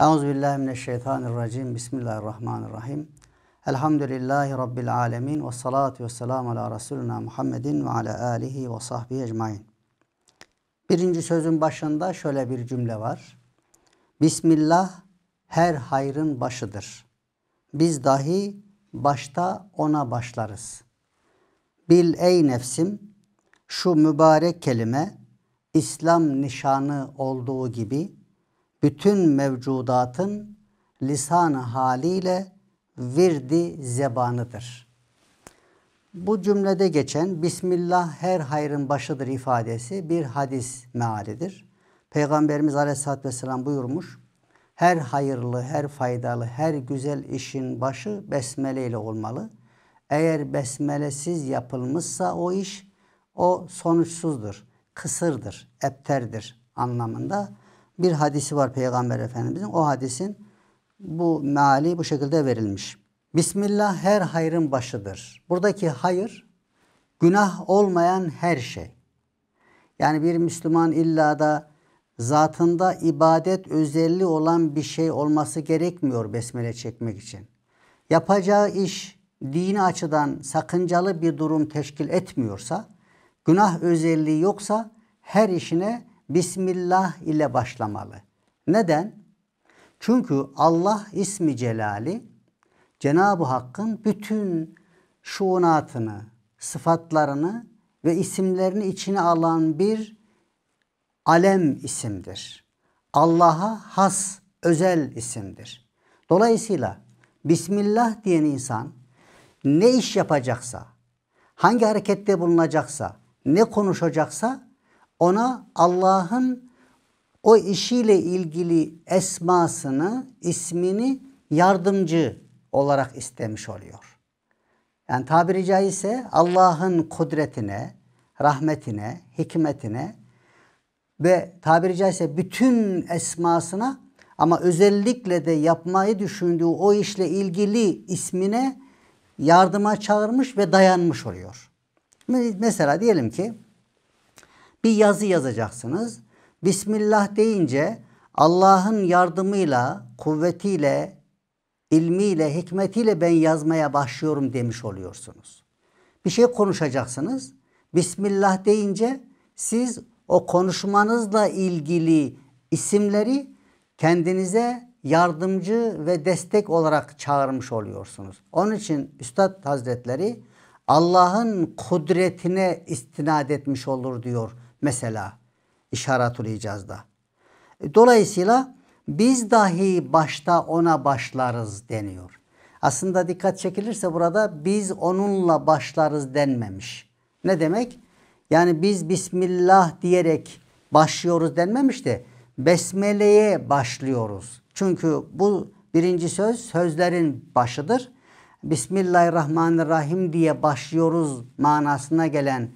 Euzubillahimineşşeytanirracim. Bismillahirrahmanirrahim. Elhamdülillahi Rabbil alemin. Ve salatu ve selamu ala Resulina Muhammedin ve ala alihi ve sahbihi ecmain. Birinci sözün başında şöyle bir cümle var. Bismillah her hayrın başıdır. Biz dahi başta ona başlarız. Bil ey nefsim şu mübarek kelime İslam nişanı olduğu gibi bütün mevcudatın lisan-ı haliyle virdi zebanıdır. Bu cümlede geçen Bismillah her hayrın başıdır ifadesi bir hadis mealidir. Peygamberimiz Aleyhisselatü Vesselam buyurmuş. Her hayırlı, her faydalı, her güzel işin başı besmele ile olmalı. Eğer besmelesiz yapılmışsa o iş o sonuçsuzdur, kısırdır, epterdir anlamında bir hadisi var Peygamber Efendimizin. O hadisin bu meali bu şekilde verilmiş. Bismillah her hayrın başıdır. Buradaki hayır günah olmayan her şey. Yani bir Müslüman illa da zatında ibadet özelliği olan bir şey olması gerekmiyor besmele çekmek için. Yapacağı iş dini açıdan sakıncalı bir durum teşkil etmiyorsa, günah özelliği yoksa her işine Bismillah ile başlamalı. Neden? Çünkü Allah ismi celali Cenab-ı Hakk'ın bütün şuunatını, sıfatlarını ve isimlerini içine alan bir alem isimdir. Allah'a has, özel isimdir. Dolayısıyla Bismillah diyen insan ne iş yapacaksa, hangi harekette bulunacaksa, ne konuşacaksa ona Allah'ın o işiyle ilgili esmasını, ismini yardımcı olarak istemiş oluyor. Yani tabiri caizse Allah'ın kudretine, rahmetine, hikmetine ve tabiri caizse bütün esmasına ama özellikle de yapmayı düşündüğü o işle ilgili ismine yardıma çağırmış ve dayanmış oluyor. Mesela diyelim ki bir yazı yazacaksınız. Bismillah deyince Allah'ın yardımıyla, kuvvetiyle, ilmiyle, hikmetiyle ben yazmaya başlıyorum demiş oluyorsunuz. Bir şey konuşacaksınız. Bismillah deyince siz o konuşmanızla ilgili isimleri kendinize yardımcı ve destek olarak çağırmış oluyorsunuz. Onun için Üstad Hazretleri Allah'ın kudretine istinad etmiş olur diyor Mesela işaret icazda. E, dolayısıyla biz dahi başta ona başlarız deniyor. Aslında dikkat çekilirse burada biz onunla başlarız denmemiş. Ne demek? Yani biz Bismillah diyerek başlıyoruz denmemiş de Besmele'ye başlıyoruz. Çünkü bu birinci söz sözlerin başıdır. Bismillahirrahmanirrahim diye başlıyoruz manasına gelen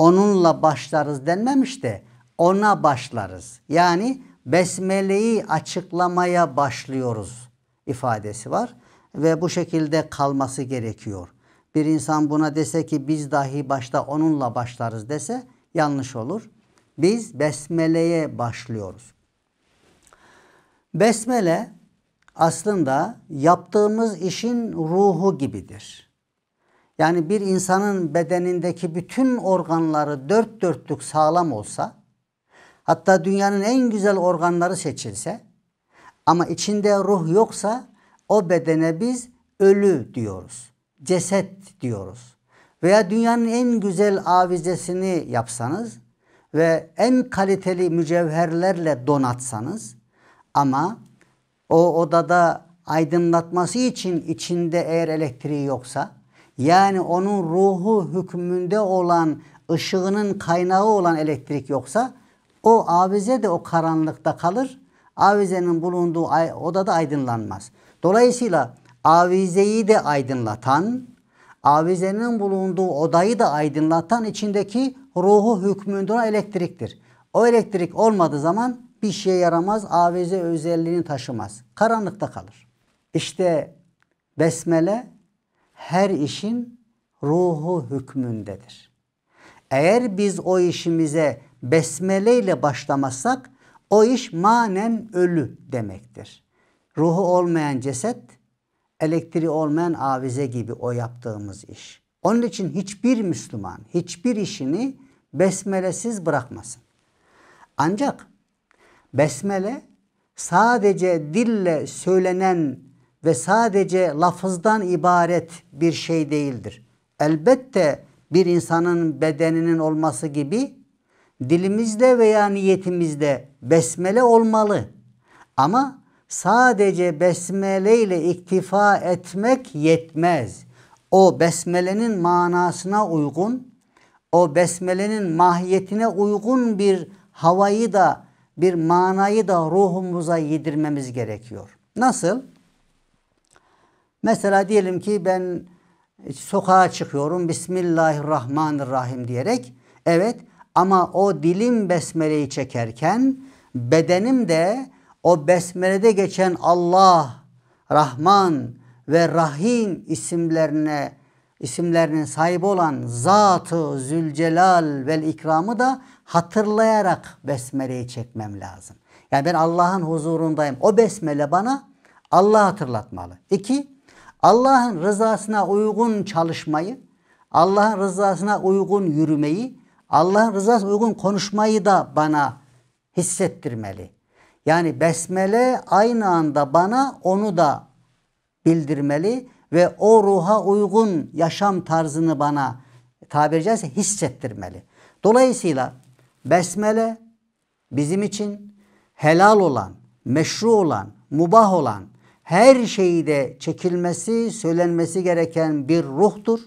onunla başlarız denmemiş de ona başlarız. Yani besmeleyi açıklamaya başlıyoruz ifadesi var ve bu şekilde kalması gerekiyor. Bir insan buna dese ki biz dahi başta onunla başlarız dese yanlış olur. Biz besmeleye başlıyoruz. Besmele aslında yaptığımız işin ruhu gibidir. Yani bir insanın bedenindeki bütün organları dört dörtlük sağlam olsa, hatta dünyanın en güzel organları seçilse ama içinde ruh yoksa o bedene biz ölü diyoruz. Ceset diyoruz. Veya dünyanın en güzel avizesini yapsanız ve en kaliteli mücevherlerle donatsanız ama o odada aydınlatması için içinde eğer elektriği yoksa yani onun ruhu hükmünde olan ışığının kaynağı olan elektrik yoksa o avize de o karanlıkta kalır. Avizenin bulunduğu odada aydınlanmaz. Dolayısıyla avizeyi de aydınlatan, avizenin bulunduğu odayı da aydınlatan içindeki ruhu hükmünde olan elektriktir. O elektrik olmadığı zaman bir şeye yaramaz, avize özelliğini taşımaz. Karanlıkta kalır. İşte besmele her işin ruhu hükmündedir. Eğer biz o işimize besmele ile başlamazsak o iş manen ölü demektir. Ruhu olmayan ceset, elektriği olmayan avize gibi o yaptığımız iş. Onun için hiçbir Müslüman hiçbir işini besmelesiz bırakmasın. Ancak besmele sadece dille söylenen ve sadece lafızdan ibaret bir şey değildir. Elbette bir insanın bedeninin olması gibi dilimizde veya niyetimizde besmele olmalı. Ama sadece besmele ile iktifa etmek yetmez. O besmelenin manasına uygun, o besmelenin mahiyetine uygun bir havayı da bir manayı da ruhumuza yedirmemiz gerekiyor. Nasıl? Mesela diyelim ki ben e, sokağa çıkıyorum Bismillahirrahmanirrahim diyerek. Evet ama o dilim besmeleyi çekerken bedenim de o besmelede geçen Allah, Rahman ve Rahim isimlerine isimlerinin sahibi olan Zatı Zülcelal ve ikramı da hatırlayarak besmeleyi çekmem lazım. Yani ben Allah'ın huzurundayım. O besmele bana Allah hatırlatmalı. İki, Allah'ın rızasına uygun çalışmayı, Allah'ın rızasına uygun yürümeyi, Allah'ın rızasına uygun konuşmayı da bana hissettirmeli. Yani besmele aynı anda bana onu da bildirmeli ve o ruha uygun yaşam tarzını bana tabiri caizse hissettirmeli. Dolayısıyla besmele bizim için helal olan, meşru olan, mubah olan, her şeyde çekilmesi, söylenmesi gereken bir ruhtur.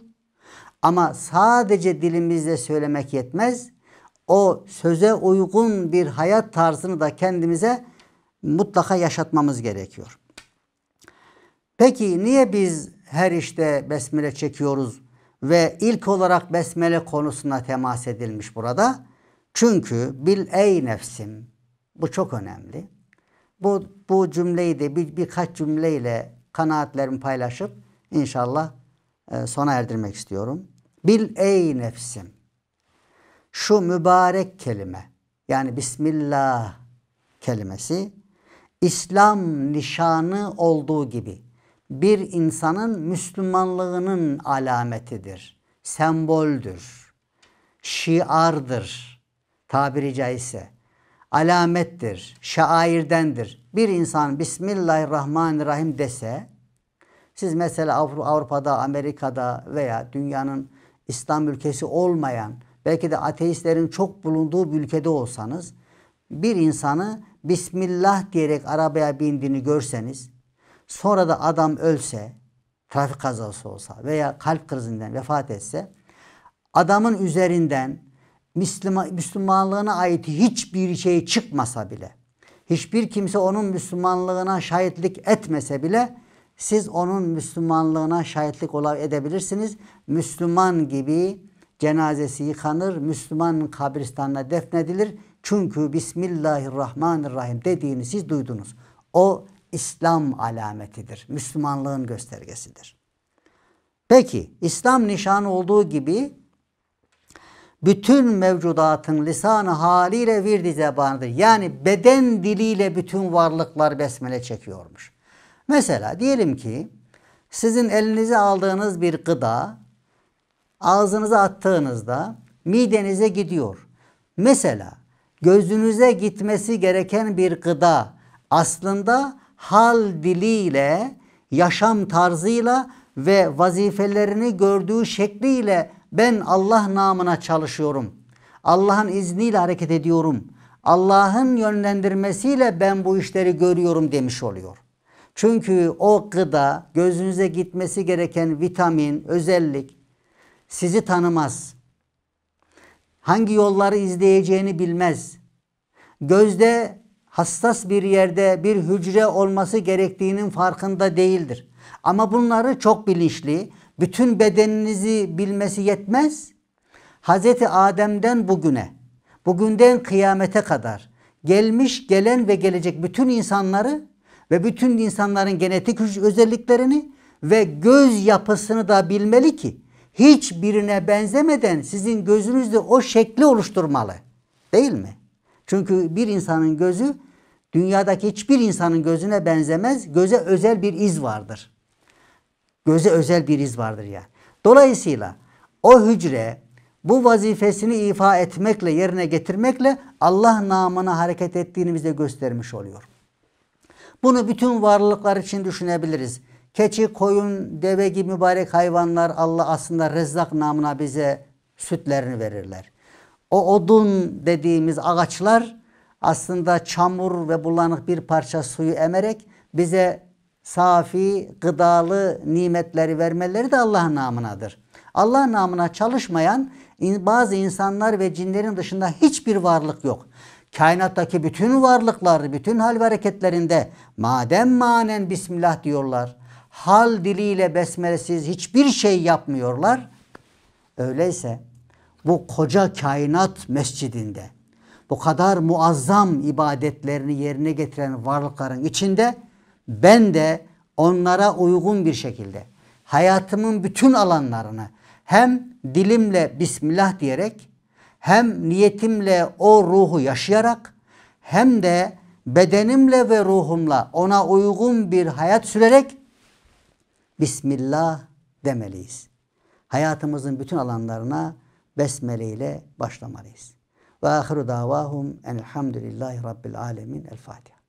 Ama sadece dilimizle söylemek yetmez. O söze uygun bir hayat tarzını da kendimize mutlaka yaşatmamız gerekiyor. Peki niye biz her işte besmele çekiyoruz ve ilk olarak besmele konusuna temas edilmiş burada? Çünkü bil ey nefsim bu çok önemli bu, bu cümleyi de bir, birkaç cümleyle kanaatlerimi paylaşıp inşallah e, sona erdirmek istiyorum. Bil ey nefsim şu mübarek kelime yani Bismillah kelimesi İslam nişanı olduğu gibi bir insanın Müslümanlığının alametidir, semboldür, şiardır tabiri caizse alamettir, şairdendir. Bir insan Bismillahirrahmanirrahim dese, siz mesela Avrupa'da, Amerika'da veya dünyanın İslam ülkesi olmayan, belki de ateistlerin çok bulunduğu bir ülkede olsanız, bir insanı Bismillah diyerek arabaya bindiğini görseniz, sonra da adam ölse, trafik kazası olsa veya kalp krizinden vefat etse, adamın üzerinden Müslümanlığına ait hiçbir şey çıkmasa bile, hiçbir kimse onun Müslümanlığına şahitlik etmese bile siz onun Müslümanlığına şahitlik edebilirsiniz. Müslüman gibi cenazesi yıkanır, Müslüman kabristanına defnedilir. Çünkü Bismillahirrahmanirrahim dediğini siz duydunuz. O İslam alametidir. Müslümanlığın göstergesidir. Peki İslam nişanı olduğu gibi bütün mevcudatın lisanı haliyle virdi zebanıdır. Yani beden diliyle bütün varlıklar besmele çekiyormuş. Mesela diyelim ki sizin elinize aldığınız bir gıda ağzınıza attığınızda midenize gidiyor. Mesela gözünüze gitmesi gereken bir gıda aslında hal diliyle, yaşam tarzıyla ve vazifelerini gördüğü şekliyle ben Allah namına çalışıyorum. Allah'ın izniyle hareket ediyorum. Allah'ın yönlendirmesiyle ben bu işleri görüyorum demiş oluyor. Çünkü o gıda gözünüze gitmesi gereken vitamin, özellik sizi tanımaz. Hangi yolları izleyeceğini bilmez. Gözde hassas bir yerde bir hücre olması gerektiğinin farkında değildir. Ama bunları çok bilinçli, bütün bedeninizi bilmesi yetmez. Hazreti Adem'den bugüne, bugünden kıyamete kadar gelmiş, gelen ve gelecek bütün insanları ve bütün insanların genetik özelliklerini ve göz yapısını da bilmeli ki hiçbirine benzemeden sizin gözünüzde o şekli oluşturmalı. Değil mi? Çünkü bir insanın gözü dünyadaki hiçbir insanın gözüne benzemez. Göze özel bir iz vardır. Göze özel bir iz vardır yani. Dolayısıyla o hücre bu vazifesini ifa etmekle yerine getirmekle Allah namına hareket ettiğini bize göstermiş oluyor. Bunu bütün varlıklar için düşünebiliriz. Keçi, koyun, deve gibi mübarek hayvanlar Allah aslında rezzak namına bize sütlerini verirler. O odun dediğimiz ağaçlar aslında çamur ve bulanık bir parça suyu emerek bize safi, gıdalı nimetleri vermeleri de Allah namınadır. Allah namına çalışmayan bazı insanlar ve cinlerin dışında hiçbir varlık yok. Kainattaki bütün varlıklar, bütün hal ve hareketlerinde madem manen Bismillah diyorlar, hal diliyle besmelesiz hiçbir şey yapmıyorlar. Öyleyse bu koca kainat mescidinde bu kadar muazzam ibadetlerini yerine getiren varlıkların içinde ben de onlara uygun bir şekilde hayatımın bütün alanlarını hem dilimle Bismillah diyerek hem niyetimle o ruhu yaşayarak hem de bedenimle ve ruhumla ona uygun bir hayat sürerek Bismillah demeliyiz. Hayatımızın bütün alanlarına besmele ile başlamalıyız. Ve ahiru davahum elhamdülillahi rabbil alemin. El Fatiha.